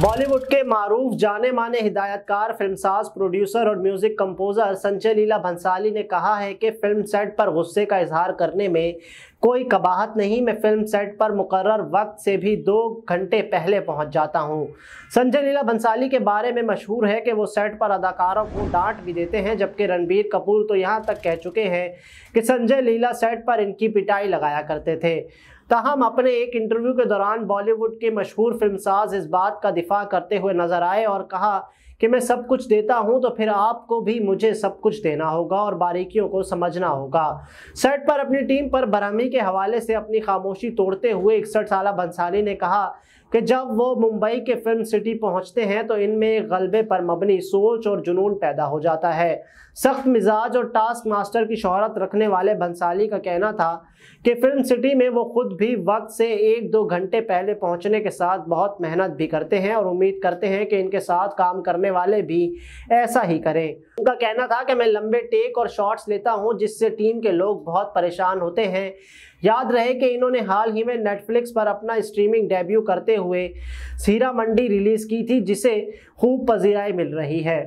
बॉलीवुड के मारूफ जाने माने हिदायतकार फिल्मसाज प्रोड्यूसर और म्यूजिक कंपोजर संजय लीला भंसाली ने कहा है कि फिल्म सेट पर गुस्से का इजहार करने में कोई कबाहत नहीं मैं फिल्म सेट पर मुकर वक्त से भी दो घंटे पहले पहुंच जाता हूं संजय लीला बंसाली के बारे में मशहूर है कि वो सेट पर अदाकारों को डांट भी देते हैं जबकि रणबीर कपूर तो यहाँ तक कह चुके हैं कि संजय लीला सेट पर इनकी पिटाई लगाया करते थे ताहम अपने एक इंटरव्यू के दौरान बॉलीवुड के मशहूर फिल्मसाज इस बात का दिफा करते हुए नजर आए और कहा कि मैं सब कुछ देता हूं तो फिर आपको भी मुझे सब कुछ देना होगा और बारीकियों को समझना होगा सेट पर अपनी टीम पर बरहमी के हवाले से अपनी खामोशी तोड़ते हुए इकसठ साल भंसाली ने कहा कि जब वो मुंबई के फिल्म सिटी पहुंचते हैं तो इनमें एक गलबे पर मबनी सोच और जुनून पैदा हो जाता है सख्त मिजाज और टास्क मास्टर की शहरत रखने वाले भंसाली का कहना था कि फिल्म सिटी में वो खुद भी वक्त से एक दो घंटे पहले पहुंचने के साथ बहुत मेहनत भी करते हैं और उम्मीद करते हैं कि इनके साथ काम करने वाले भी ऐसा ही करें उनका कहना था कि मैं लंबे टेक और शॉट्स लेता हूँ जिससे टीम के लोग बहुत परेशान होते हैं याद रहे कि इन्होंने हाल ही में नेटफ्लिक्स पर अपना स्ट्रीमिंग डेब्यू करते हुए सीरा मंडी रिलीज़ की थी जिसे खूब पजीराई मिल रही है